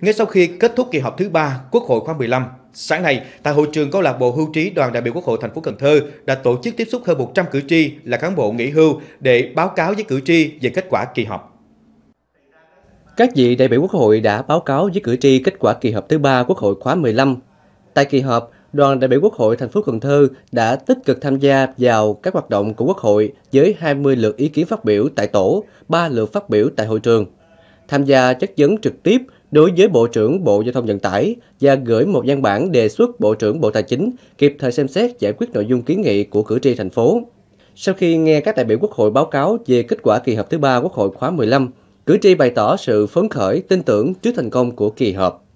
Ngay sau khi kết thúc kỳ họp thứ ba Quốc hội khóa 15, sáng nay tại hội trường câu lạc bộ hưu trí Đoàn đại biểu Quốc hội thành phố Cần Thơ đã tổ chức tiếp xúc hơn 100 cử tri là cán bộ nghỉ hưu để báo cáo với cử tri về kết quả kỳ họp. Các vị đại biểu Quốc hội đã báo cáo với cử tri kết quả kỳ họp thứ ba Quốc hội khóa 15. Tại kỳ họp, đoàn đại biểu Quốc hội thành phố Cần Thơ đã tích cực tham gia vào các hoạt động của Quốc hội với 20 lượt ý kiến phát biểu tại tổ, 3 lượt phát biểu tại hội trường. Tham gia chất vấn trực tiếp đối với Bộ trưởng Bộ Giao thông Vận tải và gửi một văn bản đề xuất Bộ trưởng Bộ Tài chính kịp thời xem xét giải quyết nội dung kiến nghị của cử tri thành phố. Sau khi nghe các đại biểu Quốc hội báo cáo về kết quả kỳ họp thứ ba Quốc hội khóa 15, cử tri bày tỏ sự phấn khởi, tin tưởng trước thành công của kỳ họp.